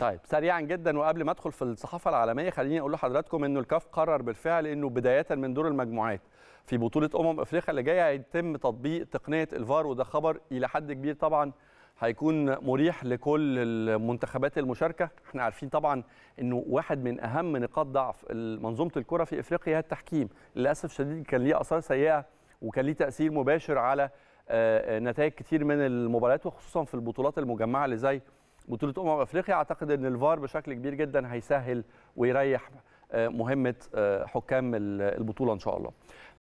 طيب سريعا جدا وقبل ما ادخل في الصحافه العالميه خليني اقول لحضراتكم انه الكاف قرر بالفعل انه بدايه من دور المجموعات في بطوله امم افريقيا اللي جايه هيتم تطبيق تقنيه الفار وده خبر الى حد كبير طبعا هيكون مريح لكل المنتخبات المشاركه احنا عارفين طبعا انه واحد من اهم نقاط ضعف منظومه الكره في افريقيا هي التحكيم للاسف شديد كان ليه اثار سيئه وكان ليه تاثير مباشر على آه، نتائج كتير من المباريات وخصوصا في البطولات المجمعه اللي زي بطوله امم افريقيا اعتقد ان الفار بشكل كبير جدا هيسهل ويريح آه، مهمه آه، حكام البطوله ان شاء الله